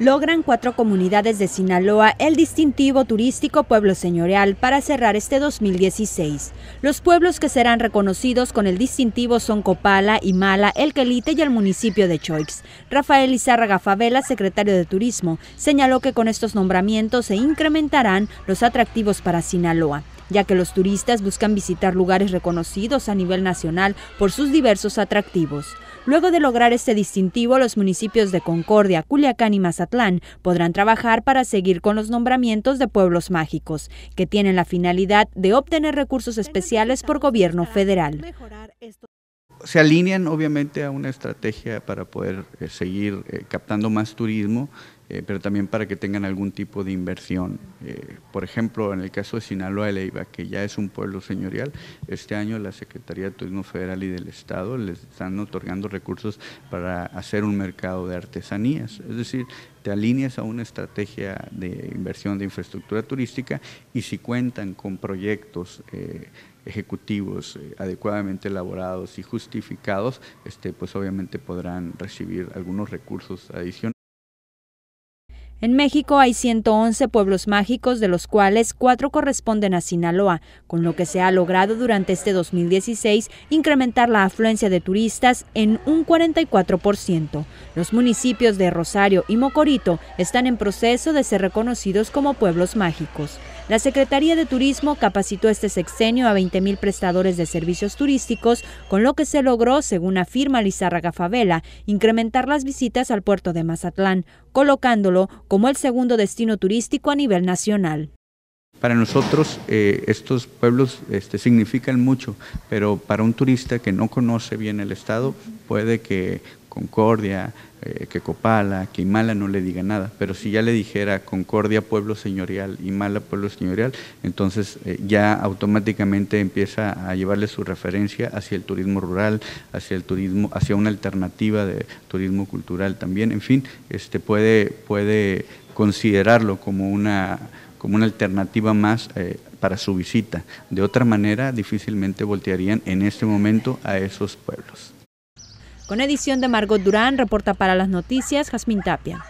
logran cuatro comunidades de Sinaloa el distintivo turístico Pueblo Señorial para cerrar este 2016. Los pueblos que serán reconocidos con el distintivo son Copala, Imala, El Quelite y el municipio de Choix. Rafael Izárraga Favela, secretario de Turismo, señaló que con estos nombramientos se incrementarán los atractivos para Sinaloa ya que los turistas buscan visitar lugares reconocidos a nivel nacional por sus diversos atractivos. Luego de lograr este distintivo, los municipios de Concordia, Culiacán y Mazatlán podrán trabajar para seguir con los nombramientos de pueblos mágicos, que tienen la finalidad de obtener recursos especiales por gobierno federal. Se alinean obviamente a una estrategia para poder eh, seguir eh, captando más turismo eh, pero también para que tengan algún tipo de inversión. Eh, por ejemplo, en el caso de Sinaloa de Leiva, que ya es un pueblo señorial, este año la Secretaría de Turismo Federal y del Estado les están otorgando recursos para hacer un mercado de artesanías. Es decir, te alineas a una estrategia de inversión de infraestructura turística y si cuentan con proyectos eh, ejecutivos adecuadamente elaborados y justificados, este, pues obviamente podrán recibir algunos recursos adicionales. En México hay 111 pueblos mágicos, de los cuales cuatro corresponden a Sinaloa, con lo que se ha logrado durante este 2016 incrementar la afluencia de turistas en un 44%. Los municipios de Rosario y Mocorito están en proceso de ser reconocidos como pueblos mágicos. La Secretaría de Turismo capacitó este sexenio a 20.000 prestadores de servicios turísticos, con lo que se logró, según afirma Lizárraga Favela, incrementar las visitas al puerto de Mazatlán, colocándolo como el segundo destino turístico a nivel nacional. Para nosotros eh, estos pueblos este, significan mucho, pero para un turista que no conoce bien el estado puede que Concordia, eh, que Copala, que no le diga nada, pero si ya le dijera Concordia pueblo señorial, Imala pueblo señorial, entonces eh, ya automáticamente empieza a llevarle su referencia hacia el turismo rural, hacia el turismo, hacia una alternativa de turismo cultural también, en fin, este puede, puede considerarlo como una como una alternativa más eh, para su visita. De otra manera, difícilmente voltearían en este momento a esos pueblos. Con edición de Margot Durán, reporta para las noticias Jazmín Tapia.